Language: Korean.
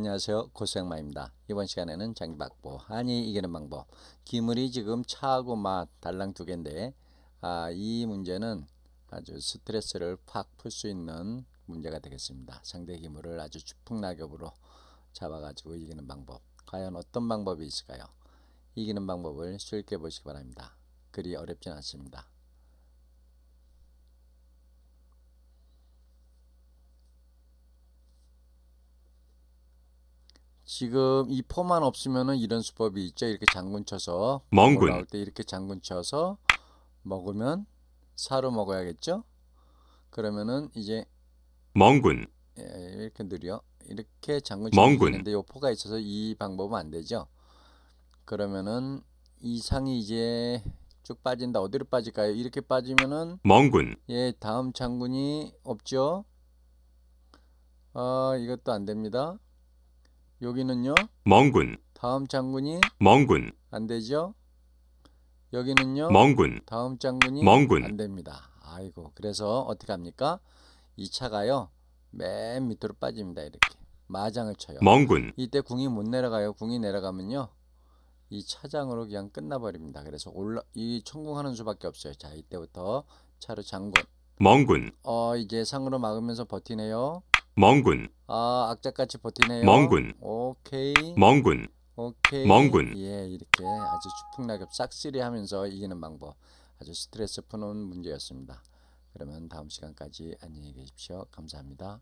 안녕하세요 고생마입니다 이번 시간에는 장기박보 한이 이기는 방법 기물이 지금 차하고 마 달랑 두 개인데 아, 이 문제는 아주 스트레스를 팍 풀 수 있는 문제가 되겠습니다 상대 기물을 아주 주풍 낙엽으로 잡아 가지고 이기는 방법 과연 어떤 방법이 있을까요 이기는 방법을 쉽게 보시기 바랍니다 그리 어렵진 않습니다 지금 이 포만 없으면은 이런 수법이 있죠. 이렇게 장군 쳐서 멍군 때 이렇게 장군 쳐서 먹으면 사로 먹어야겠죠. 그러면은 이제 멍군 예, 이렇게 느려 이렇게 장군 멍군인데 요 포가 있어서 이 방법은 안 되죠. 그러면은 이 상이 이제 쭉 빠진다. 어디로 빠질까요? 이렇게 빠지면은 멍군 예 다음 장군이 없죠. 아 이것도 안 됩니다. 여기는요. 멍군. 다음 장군이 멍군. 안 되죠? 여기는요. 멍군. 다음 장군이 멍군. 안 됩니다. 아이고. 그래서 어떻게 합니까? 이 차가요. 맨 밑으로 빠집니다. 이렇게. 마장을 쳐요. 멍군. 이때 궁이 못 내려가요. 궁이 내려가면요. 이 차장으로 그냥 끝나버립니다. 그래서 올라 이 천궁하는 수밖에 없어요. 자 이때부터 차로 장군. 멍군. 어 이제 상으로 막으면서 버티네요. 멍군 아 악자같이 버티네요 멍군 오케이 멍군 오케이 멍군 예 이렇게 아주 주풍낙엽 싹쓸이 하면서 이기는 방법 아주 스트레스 푸는 문제였습니다 그러면 다음 시간까지 안녕히 계십시오 감사합니다